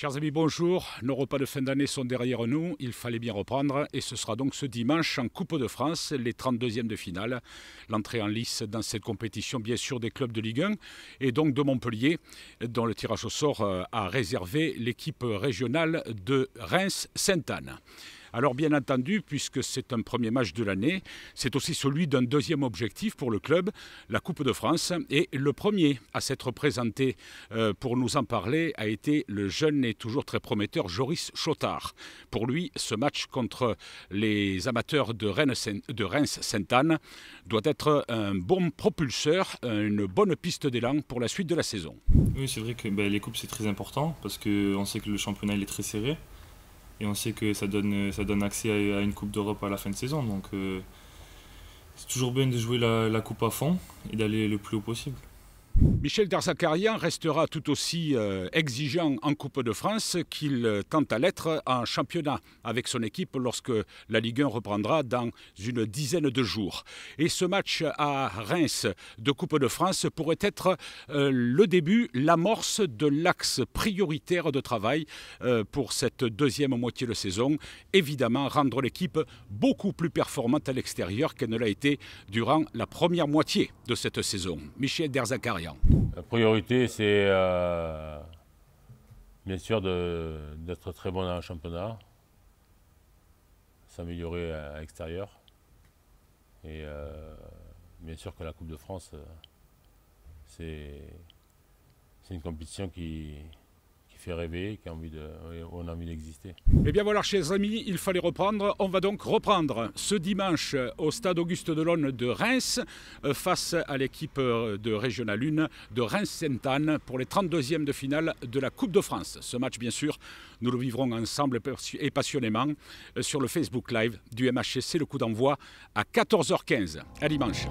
Chers amis, bonjour. Nos repas de fin d'année sont derrière nous. Il fallait bien reprendre. Et ce sera donc ce dimanche en Coupe de France, les 32e de finale. L'entrée en lice dans cette compétition, bien sûr, des clubs de Ligue 1 et donc de Montpellier, dont le tirage au sort euh, a réservé l'équipe régionale de Reims-Sainte-Anne. Alors bien entendu, puisque c'est un premier match de l'année, c'est aussi celui d'un deuxième objectif pour le club, la Coupe de France. Et le premier à s'être présenté euh, pour nous en parler a été le jeune et toujours très prometteur Joris Chotard. Pour lui, ce match contre les amateurs de Reims-Sainte-Anne doit être un bon propulseur, une bonne piste d'élan pour la suite de la saison. Oui, c'est vrai que bah, les coupes, c'est très important parce qu'on sait que le championnat est très serré et on sait que ça donne, euh, accès à, une Coupe d'Europe à la fin de saison. Donc euh, c'est toujours bien de jouer la Coupe à fond et d'aller le plus haut possible. Michel Derzakarian restera tout aussi euh, exigeant en Coupe de France qu'il tente à l'être en championnat avec son équipe lorsque la Ligue 1 reprendra dans une dizaine de jours. Et ce match à Reims de Coupe de France pourrait être euh, le début, l'amorce de l'axe prioritaire de travail euh, pour cette deuxième moitié de saison. Évidemment, rendre l'équipe beaucoup plus performante à l'extérieur qu'elle ne l'a été durant la première moitié de cette saison. Michel Derzakarian. La priorité, c'est euh, bien sûr d'être très bon dans le championnat, s'améliorer à l'extérieur. Et euh, bien sûr que la Coupe de France, euh, c'est une compétition qui, rêver, qui envie on a envie d'exister. Et eh bien voilà, chers amis, il fallait reprendre. On va donc reprendre ce dimanche au stade Auguste Delon de Reims euh, face à l'équipe euh, de Régional 1 de Reims-Sainte-Anne pour les 32e de finale de la Coupe de France. Ce match, bien sûr, nous le vivrons ensemble et passionnément euh, sur le Facebook Live du MHC. Le coup d'envoi à 14h15. À dimanche.